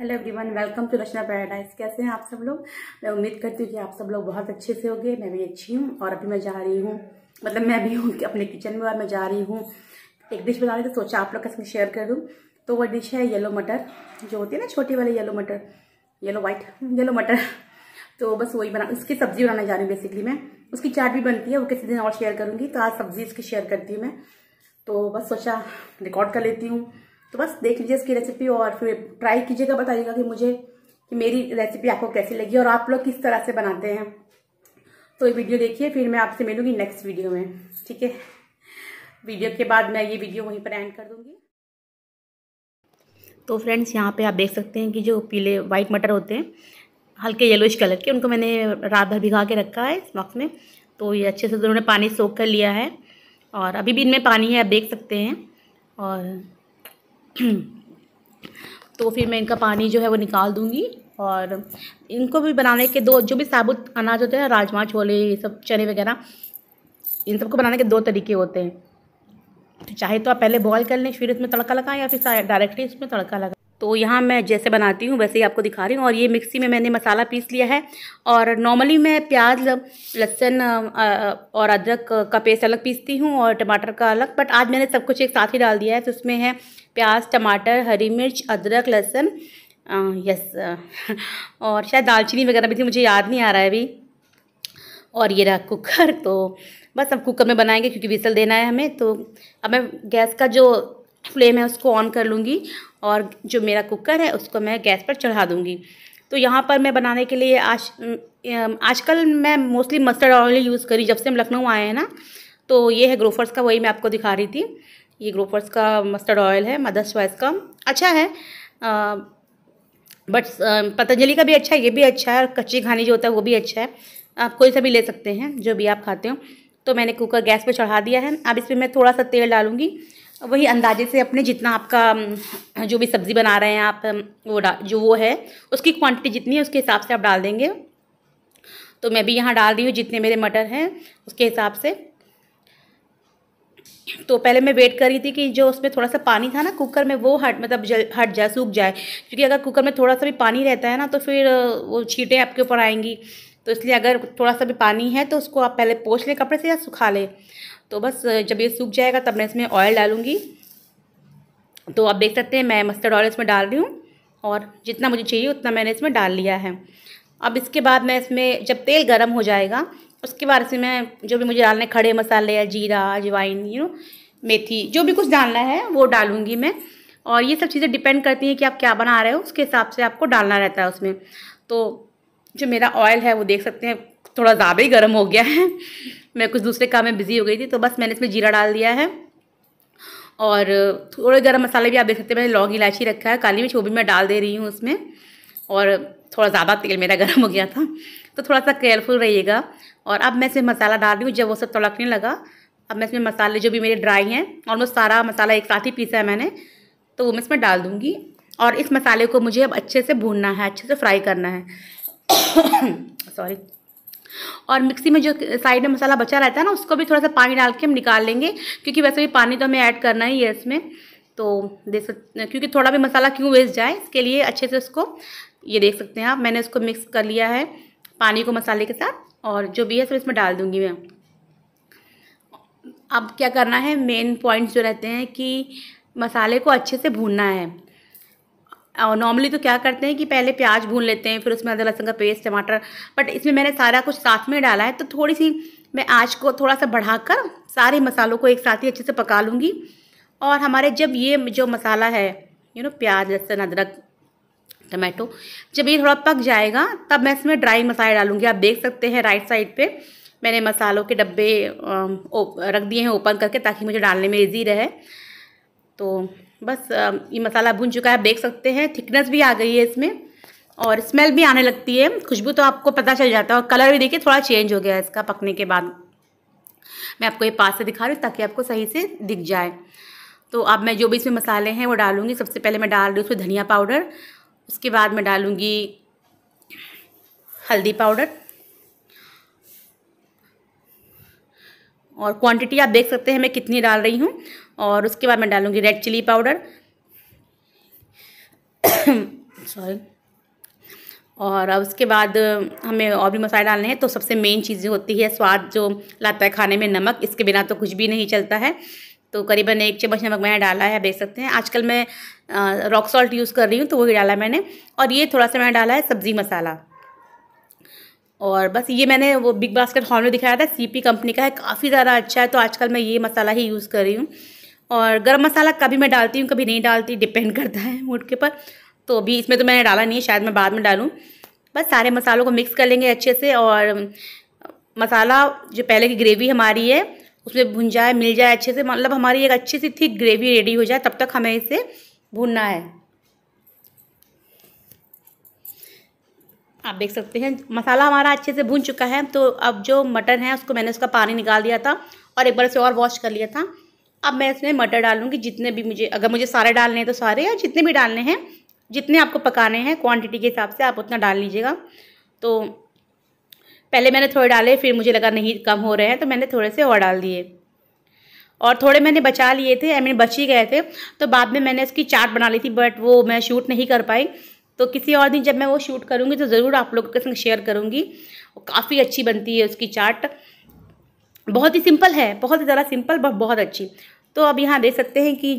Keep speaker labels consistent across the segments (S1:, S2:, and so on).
S1: hello everyone welcome to Rachna Paradise कैसे हैं आप सब लोग मैं उम्मीद करती हूँ कि आप सब लोग बहुत अच्छे से होंगे मैं भी अच्छी हूँ और अभी मैं जा रही हूँ मतलब मैं भी हूँ अपने किचन में और मैं जा रही हूँ एक डिश बना रही थी सोचा आप लोग कैसे शेयर कर दूँ तो वो डिश है येलो मटर जो होती है ना छोटी वाली येलो मटर येलो वाइट येलो मटर तो बस वही बना उसकी सब्जी बनाने जा रही हूँ बेसिकली मैं उसकी चाट भी बनती है वो किसी दिन और शेयर करूँगी तो आज सब्जी उसकी शेयर करती हूँ मैं तो बस सोचा रिकॉर्ड कर लेती हूँ तो बस देख लीजिए इसकी रेसिपी और फिर ट्राई कीजिएगा बताइएगा कि मुझे कि मेरी रेसिपी आपको कैसी लगी और आप लोग किस तरह से बनाते हैं तो ये वीडियो देखिए फिर मैं आपसे मिलूंगी नेक्स्ट वीडियो में ठीक है वीडियो के बाद मैं ये वीडियो वहीं पर एंड कर दूंगी तो फ्रेंड्स यहाँ पे आप देख सकते हैं कि जो पीले वाइट मटर होते हैं हल्के येलोइश कलर के उनको मैंने रात भर भिगा के रखा है इस वक्त में तो ये अच्छे से उन्होंने पानी सोख कर लिया है और अभी भी इनमें पानी है आप देख सकते हैं और तो फिर मैं इनका पानी जो है वो निकाल दूँगी और इनको भी बनाने के दो जो भी साबुत अनाज होते हैं राजमा छोले ये सब चने वगैरह इन सबको बनाने के दो तरीके होते हैं तो चाहे तो आप पहले बॉयल कर लें फिर इसमें तड़का लगाएं या फिर डायरेक्टली इसमें तड़का लगाएं तो यहाँ मैं जैसे बनाती हूँ वैसे ही आपको दिखा रही हूँ और ये मिक्सी में मैंने मसाला पीस लिया है और नॉर्मली मैं प्याज लहसुन और अदरक का पेस्ट अलग पीसती हूँ और टमाटर का अलग बट आज मैंने सब कुछ एक साथ ही डाल दिया है तो उसमें है प्याज टमाटर हरी मिर्च अदरक लहसुन यस और शायद दालचीनी वगैरह भी थी मुझे याद नहीं आ रहा है अभी और ये रहा कुकर तो बस अब कुकर में बनाएंगे क्योंकि विसल देना है हमें तो अब मैं गैस का जो फ्लेम है उसको ऑन कर लूँगी और जो मेरा कुकर है उसको मैं गैस पर चढ़ा दूँगी तो यहाँ पर मैं बनाने के लिए आज आजकल मैं मोस्टली मस्टर्ड ऑयल यूज़ करी जब से हम लखनऊ आए हैं ना तो ये है ग्रोफर्स का वही मैं आपको दिखा रही थी ये ग्रोफर्स का मस्टर्ड ऑयल है मदर्स चॉइस का अच्छा है बट पतंजलि का भी अच्छा है ये भी अच्छा है और कच्ची खानी जो होता है वो भी अच्छा है आप कोई सा भी ले सकते हैं जो भी आप खाते हो तो मैंने कुकर गैस पर चढ़ा दिया है अब इसमें मैं थोड़ा सा तेल डालूँगी वही अंदाजे से अपने जितना आपका जो भी सब्ज़ी बना रहे हैं आप वो जो वो है उसकी क्वांटिटी जितनी है उसके हिसाब से आप डाल देंगे तो मैं भी यहाँ डाल रही हूँ जितने मेरे मटर हैं उसके हिसाब से तो पहले मैं वेट कर रही थी कि जो उसमें थोड़ा सा पानी था ना कुकर में वो हट मतलब जल हट जाए सूख जाए क्योंकि अगर कुकर में थोड़ा सा भी पानी रहता है ना तो फिर वो छीटें आपके ऊपर आएंगी तो इसलिए अगर थोड़ा सा भी पानी है तो उसको आप पहले पोछ लें कपड़े से या सुखा लें तो बस जब ये सूख जाएगा तब मैं इसमें ऑयल डालूँगी तो आप देख सकते हैं मैं मस्टर्ड ऑयल इसमें डाल रही हूँ और जितना मुझे चाहिए उतना मैंने इसमें डाल लिया है अब इसके बाद मैं इसमें जब तेल गर्म हो जाएगा उसके बाद इसमें मैं जो भी मुझे डालने खड़े मसाले या जीरा अजवाइन यू नो मेथी जो भी कुछ डालना है वो डालूँगी मैं और ये सब चीज़ें डिपेंड करती हैं कि आप क्या बना रहे हो उसके हिसाब से आपको डालना रहता है उसमें तो जो मेरा ऑयल है वो देख सकते हैं थोड़ा ज़्यादा ही गर्म हो गया है मैं कुछ दूसरे काम में बिज़ी हो गई थी तो बस मैंने इसमें जीरा डाल दिया है और थोड़े गर्म मसाले भी आप देख सकते हैं मैंने लौंग इलायची रखा है काली मिर्च वो भी मैं डाल दे रही हूँ उसमें और थोड़ा ज़्यादा तेल मेरा गर्म हो गया था तो थोड़ा सा केयरफुल रहिएगा और अब मैं इसमें मसाला डाल रही हूँ जब वो सब तड़कने लगा अब मैं इसमें मसाले जो भी मेरे ड्राई हैं ऑलमोस्ट सारा मसाला एक साथ ही पीसा है मैंने तो वो मैं इसमें डाल दूँगी और इस मसाले को मुझे अब अच्छे से भूनना है अच्छे से फ्राई करना है सॉरी और मिक्सी में जो साइड में मसाला बचा रहता है ना उसको भी थोड़ा सा पानी डाल के हम निकाल लेंगे क्योंकि वैसे भी पानी तो हमें ऐड करना ही है इसमें तो देख सकते क्योंकि थोड़ा भी मसाला क्यों वेस्ट जाए इसके लिए अच्छे से उसको ये देख सकते हैं आप मैंने इसको मिक्स कर लिया है पानी को मसाले के साथ और जो भी है सब इसमें डाल दूँगी मैं अब क्या करना है मेन पॉइंट्स जो रहते हैं कि मसाले को अच्छे से भूनना है और नॉर्मली तो क्या करते हैं कि पहले प्याज भून लेते हैं फिर उसमें अदरक लहसुन का पेस्ट टमाटर बट इसमें मैंने सारा कुछ साथ में डाला है तो थोड़ी सी मैं आँच को थोड़ा सा बढ़ाकर सारे मसालों को एक साथ ही अच्छे से पका लूँगी और हमारे जब ये जो मसाला है यू नो प्याज लहसुन अदरक टमाटो जब ये थोड़ा पक जाएगा तब मैं इसमें ड्राई मसाले डालूँगी आप देख सकते हैं राइट साइड पर मैंने मसालों के डब्बे रख दिए हैं ओपन करके ताकि मुझे डालने में इजी रहे तो बस ये मसाला भुन चुका है आप देख सकते हैं थिकनेस भी आ गई है इसमें और स्मेल भी आने लगती है खुशबू तो आपको पता चल जाता है और कलर भी देखिए थोड़ा चेंज हो गया है इसका पकने के बाद मैं आपको ये पास से दिखा रही हूँ ताकि आपको सही से दिख जाए तो अब मैं जो भी इसमें मसाले हैं वो डालूँगी सबसे पहले मैं डाल रही हूँ उसमें धनिया पाउडर उसके बाद मैं डालूँगी हल्दी पाउडर और क्वांटिटी आप देख सकते हैं मैं कितनी डाल रही हूँ और उसके बाद मैं डालूँगी रेड चिली पाउडर सॉरी और अब उसके बाद हमें और भी मसाले डालने हैं तो सबसे मेन चीज़ होती है स्वाद जो लाता है खाने में नमक इसके बिना तो कुछ भी नहीं चलता है तो करीबन एक चम्मच नमक मैंने डाला है देख सकते हैं आजकल मैं रॉक सॉल्ट यूज़ कर रही हूँ तो वही डाला मैंने और ये थोड़ा सा मैंने डाला है सब्ज़ी मसाला और बस ये मैंने वो बिग बास्केट हॉल में दिखाया था सी कंपनी का है काफ़ी ज़्यादा अच्छा है तो आजकल मैं ये मसाला ही यूज़ कर रही हूँ और गर्म मसाला कभी मैं डालती हूँ कभी नहीं डालती डिपेंड करता है मूड के ऊपर तो अभी इसमें तो मैंने डाला नहीं है शायद मैं बाद में डालूँ बस सारे मसालों को मिक्स कर लेंगे अच्छे से और मसाला जो पहले की ग्रेवी हमारी है उसमें भुन जाए मिल जाए अच्छे से मतलब हमारी एक अच्छी सी थिक ग्रेवी रेडी हो जाए तब तक हमें इसे भूनना है आप देख सकते हैं मसाला हमारा अच्छे से भून चुका है तो अब जो मटन है उसको मैंने उसका पानी निकाल दिया था और एक बार से और वॉश कर लिया था अब मैं इसमें मटर डालूँगी जितने भी मुझे अगर मुझे सारे डालने हैं तो सारे या जितने भी डालने हैं जितने आपको पकाने हैं क्वांटिटी के हिसाब से आप उतना डाल लीजिएगा तो पहले मैंने थोड़े डाले फिर मुझे लगा नहीं कम हो रहे हैं तो मैंने थोड़े से और डाल दिए और थोड़े मैंने बचा लिए थे आई मीन बच ही गए थे तो बाद में मैंने उसकी चाट बना ली थी बट वो मैं शूट नहीं कर पाई तो किसी और दिन जब मैं वो शूट करूँगी तो ज़रूर आप लोगों के संग शेयर करूँगी काफ़ी अच्छी बनती है उसकी चाट बहुत ही सिंपल है बहुत ही ज़्यादा सिंपल बहुत अच्छी तो अब यहाँ देख सकते हैं कि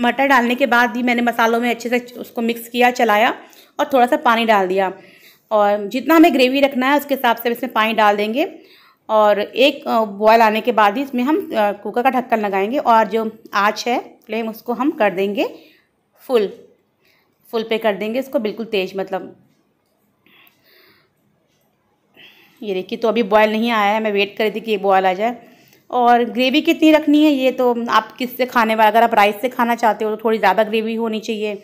S1: मटर डालने के बाद भी मैंने मसालों में अच्छे से उसको मिक्स किया चलाया और थोड़ा सा पानी डाल दिया और जितना हमें ग्रेवी रखना है उसके हिसाब से इसमें पानी डाल देंगे और एक बॉयल आने के बाद ही इसमें हम कुकर का ढक्कन लगाएंगे और जो आँच है फ्लेम उसको हम कर देंगे फुल फुल पे कर देंगे इसको बिल्कुल तेज़ मतलब ये देखिए तो अभी बॉयल नहीं आया है मैं वेट कर रही थी कि ये बॉयल आ जाए और ग्रेवी कितनी रखनी है ये तो आप किससे खाने वाले अगर आप राइस से खाना चाहते हो तो थोड़ी ज़्यादा ग्रेवी होनी चाहिए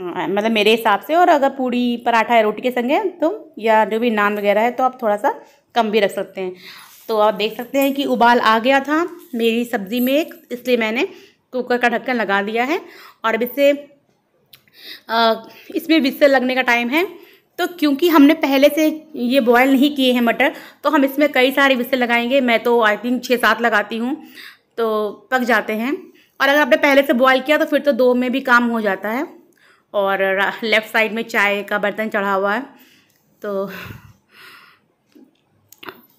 S1: मतलब मेरे हिसाब से और अगर पूड़ी पराठा या रोटी के संग है तो या जो भी नान वगैरह है तो आप थोड़ा सा कम भी रख सकते हैं तो आप देख सकते हैं कि उबाल आ गया था मेरी सब्ज़ी में एक इसलिए मैंने कुकर का ढक्कन लगा दिया है और अब इससे इसमें बिस्तर लगने का टाइम है तो क्योंकि हमने पहले से ये बॉयल नहीं किए हैं मटर तो हम इसमें कई सारे विस्से लगाएंगे मैं तो आई थिंक छः सात लगाती हूँ तो पक जाते हैं और अगर आपने पहले से बॉयल किया तो फिर तो दो में भी काम हो जाता है और लेफ़्ट साइड में चाय का बर्तन चढ़ा हुआ है तो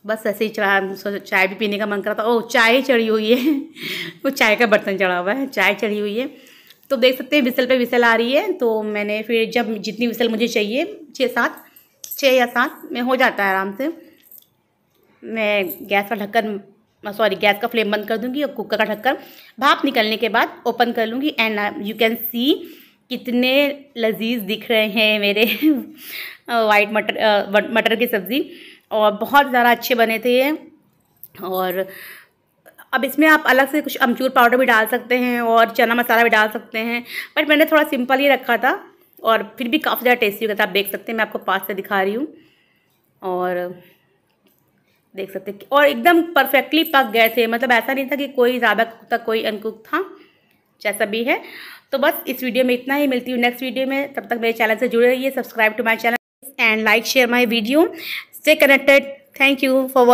S1: बस ऐसे ही चढ़ा चाय भी पीने का मन करा था ओह चाय चढ़ी हुई है वो चाय का बर्तन चढ़ा हुआ है चाय चढ़ी हुई है तो देख सकते हैं विसल पे विसल आ रही है तो मैंने फिर जब जितनी विसल मुझे चाहिए छः सात छः या सात में हो जाता है आराम से मैं गैस का ढक्कन सॉरी गैस का फ्लेम बंद कर दूंगी और कुकर का ढक्कन भाप निकलने के बाद ओपन कर लूँगी एंड यू कैन सी कितने लजीज दिख रहे हैं मेरे वाइट मटर मटर की सब्ज़ी और बहुत ज़्यादा अच्छे बने थे ये और अब इसमें आप अलग से कुछ अमचूर पाउडर भी डाल सकते हैं और चना मसाला भी डाल सकते हैं बट मैंने थोड़ा सिंपल ही रखा था और फिर भी काफ़ी ज़्यादा टेस्टी होगा था आप देख सकते हैं मैं आपको पास से दिखा रही हूँ और देख सकते हैं और एकदम परफेक्टली पक गए थे मतलब ऐसा नहीं था कि कोई ज़्यादा कुक था कोई अनकुक था जैसा भी है तो बस इस वीडियो में इतना ही मिलती हूँ नेक्स्ट वीडियो में तब तक मेरे चैनल से जुड़े रहिए subscribe to my channel and like share my video stay connected thank you for watching